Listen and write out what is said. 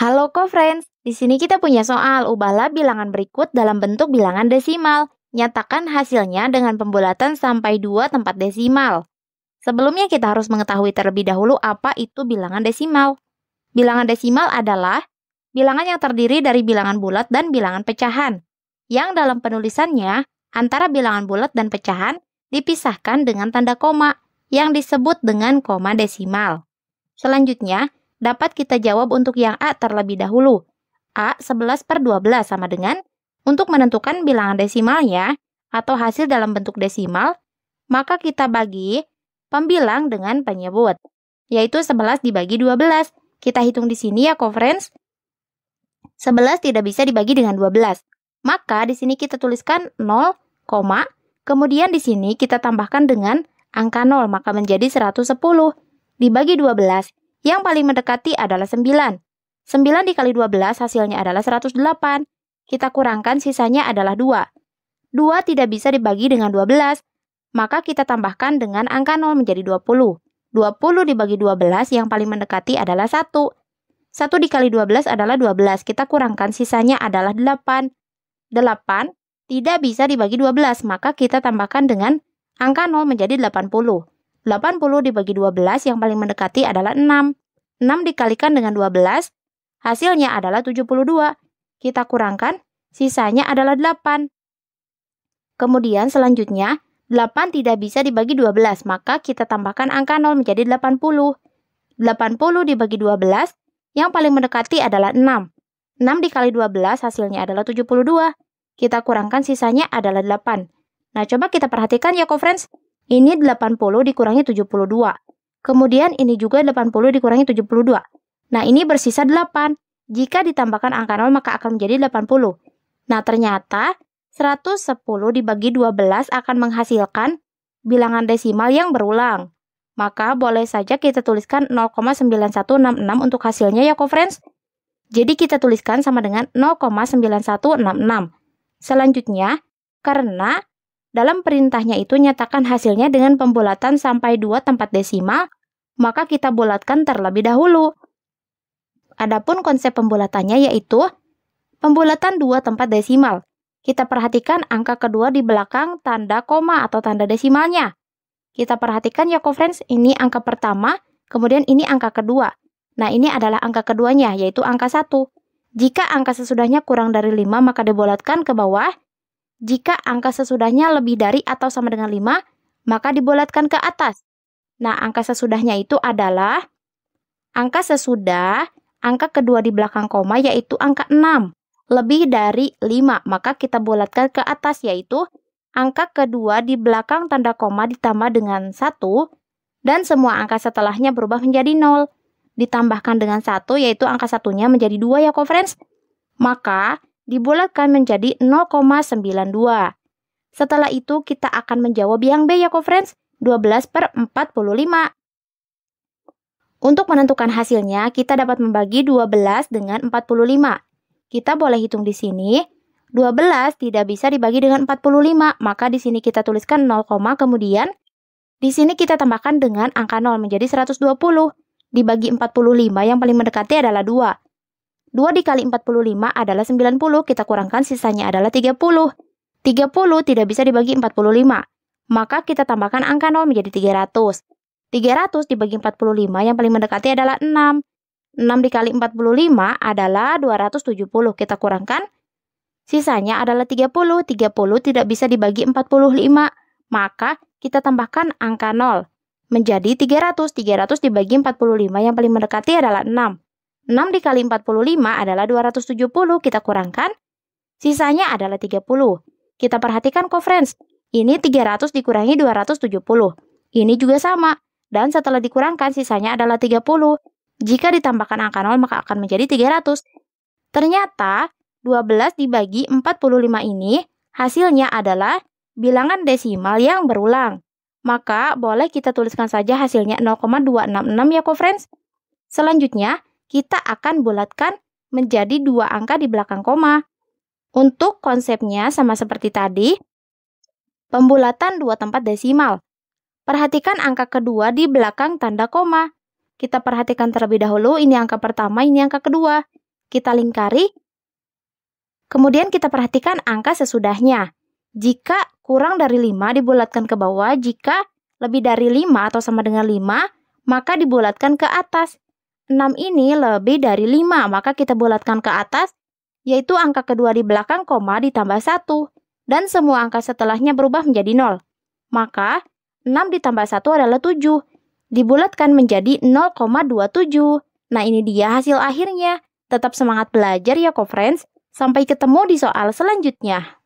Halo co-friends, di sini kita punya soal. Ubahlah bilangan berikut dalam bentuk bilangan desimal. Nyatakan hasilnya dengan pembulatan sampai dua tempat desimal. Sebelumnya kita harus mengetahui terlebih dahulu apa itu bilangan desimal. Bilangan desimal adalah bilangan yang terdiri dari bilangan bulat dan bilangan pecahan, yang dalam penulisannya antara bilangan bulat dan pecahan dipisahkan dengan tanda koma, yang disebut dengan koma desimal. Selanjutnya, dapat kita jawab untuk yang A terlebih dahulu. A 11 per 12 sama dengan, untuk menentukan bilangan desimalnya, atau hasil dalam bentuk desimal, maka kita bagi pembilang dengan penyebut, yaitu 11 dibagi 12. Kita hitung di sini ya, conference. 11 tidak bisa dibagi dengan 12. Maka di sini kita tuliskan 0, kemudian di sini kita tambahkan dengan angka 0, maka menjadi 110. Dibagi 12, yang paling mendekati adalah 9. 9 dikali 12 hasilnya adalah 108. Kita kurangkan sisanya adalah 2. 2 tidak bisa dibagi dengan 12, maka kita tambahkan dengan angka 0 menjadi 20. 20 dibagi 12 yang paling mendekati adalah 1. 1 dikali 12 adalah 12, kita kurangkan sisanya adalah 8. 8 tidak bisa dibagi 12, maka kita tambahkan dengan angka 0 menjadi 80. 80 dibagi 12 yang paling mendekati adalah 6. 6 dikalikan dengan 12, hasilnya adalah 72. Kita kurangkan, sisanya adalah 8. Kemudian selanjutnya, 8 tidak bisa dibagi 12, maka kita tambahkan angka 0 menjadi 80. 80 dibagi 12, yang paling mendekati adalah 6. 6 dikali 12 hasilnya adalah 72. Kita kurangkan sisanya adalah 8. Nah, coba kita perhatikan ya, co-friends. Ini 80 dikurangi 72. Kemudian ini juga 80 dikurangi 72. Nah, ini bersisa 8. Jika ditambahkan angka 0 maka akan menjadi 80. Nah, ternyata 110 dibagi 12 akan menghasilkan bilangan desimal yang berulang. Maka boleh saja kita tuliskan 0,9166 untuk hasilnya ya, friends. Jadi kita tuliskan sama dengan 0,9166. Selanjutnya, karena dalam perintahnya itu nyatakan hasilnya dengan pembulatan sampai 2 tempat desimal, maka kita bulatkan terlebih dahulu. Adapun konsep pembulatannya yaitu pembulatan 2 tempat desimal. Kita perhatikan angka kedua di belakang tanda koma atau tanda desimalnya. Kita perhatikan ya friends, ini angka pertama, kemudian ini angka kedua. Nah, ini adalah angka keduanya, yaitu angka satu. Jika angka sesudahnya kurang dari 5, maka dibulatkan ke bawah jika angka sesudahnya lebih dari atau sama dengan 5, maka dibulatkan ke atas. Nah, angka sesudahnya itu adalah angka sesudah angka kedua di belakang koma yaitu angka 6 lebih dari 5 maka kita bulatkan ke atas yaitu angka kedua di belakang tanda koma ditambah dengan 1 dan semua angka setelahnya berubah menjadi 0 ditambahkan dengan 1 yaitu angka satunya menjadi 2 ya co maka dibulatkan menjadi 0,92. Setelah itu kita akan menjawab yang B ya friends, 12 per 45. Untuk menentukan hasilnya, kita dapat membagi 12 dengan 45. Kita boleh hitung di sini, 12 tidak bisa dibagi dengan 45, maka di sini kita tuliskan 0, kemudian di sini kita tambahkan dengan angka 0 menjadi 120. Dibagi 45 yang paling mendekati adalah 2. 2 dikali 45 adalah 90, kita kurangkan sisanya adalah 30. 30 tidak bisa dibagi 45, maka kita tambahkan angka 0 menjadi 300. 300 dibagi 45 yang paling mendekati adalah 6. 6 dikali 45 adalah 270, kita kurangkan sisanya adalah 30. 30 tidak bisa dibagi 45, maka kita tambahkan angka 0 menjadi 300. 300 dibagi 45 yang paling mendekati adalah 6. 6 dikali 45 adalah 270, kita kurangkan. Sisanya adalah 30. Kita perhatikan kok friends, ini 300 dikurangi 270. Ini juga sama. Dan setelah dikurangkan sisanya adalah 30. Jika ditambahkan angka 0 maka akan menjadi 300. Ternyata 12 dibagi 45 ini hasilnya adalah bilangan desimal yang berulang. Maka boleh kita tuliskan saja hasilnya 0,266 ya ko friends. Selanjutnya, kita akan bulatkan menjadi dua angka di belakang koma. Untuk konsepnya sama seperti tadi, pembulatan dua tempat desimal. Perhatikan angka kedua di belakang tanda koma. Kita perhatikan terlebih dahulu, ini angka pertama, ini angka kedua. Kita lingkari, kemudian kita perhatikan angka sesudahnya. Jika kurang dari 5 dibulatkan ke bawah, jika lebih dari 5 atau sama dengan 5, maka dibulatkan ke atas. 6 ini lebih dari 5, maka kita bulatkan ke atas, yaitu angka kedua di belakang koma ditambah 1, dan semua angka setelahnya berubah menjadi 0. Maka, 6 ditambah 1 adalah 7, dibulatkan menjadi 0,27. Nah, ini dia hasil akhirnya. Tetap semangat belajar ya, co-friends. Sampai ketemu di soal selanjutnya.